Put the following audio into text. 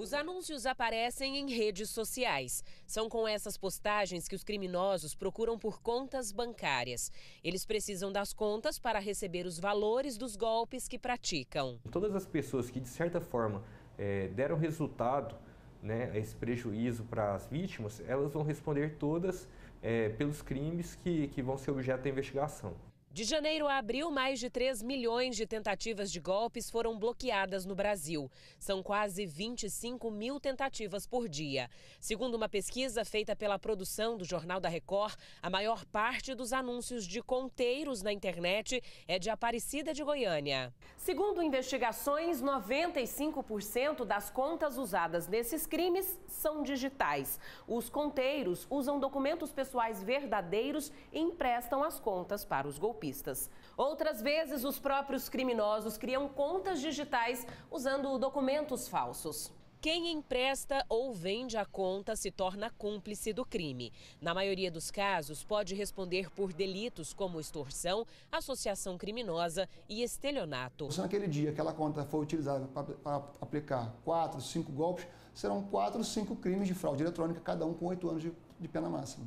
Os anúncios aparecem em redes sociais. São com essas postagens que os criminosos procuram por contas bancárias. Eles precisam das contas para receber os valores dos golpes que praticam. Todas as pessoas que, de certa forma, é, deram resultado né, esse prejuízo para as vítimas, elas vão responder todas é, pelos crimes que, que vão ser objeto da investigação. De janeiro a abril, mais de 3 milhões de tentativas de golpes foram bloqueadas no Brasil. São quase 25 mil tentativas por dia. Segundo uma pesquisa feita pela produção do Jornal da Record, a maior parte dos anúncios de conteiros na internet é de Aparecida de Goiânia. Segundo investigações, 95% das contas usadas nesses crimes são digitais. Os conteiros usam documentos pessoais verdadeiros e emprestam as contas para os golpes golpistas. Outras vezes, os próprios criminosos criam contas digitais usando documentos falsos. Quem empresta ou vende a conta se torna cúmplice do crime. Na maioria dos casos, pode responder por delitos como extorsão, associação criminosa e estelionato. Se naquele dia aquela conta foi utilizada para aplicar quatro, cinco golpes, serão quatro, cinco crimes de fraude eletrônica, cada um com oito anos de, de pena máxima.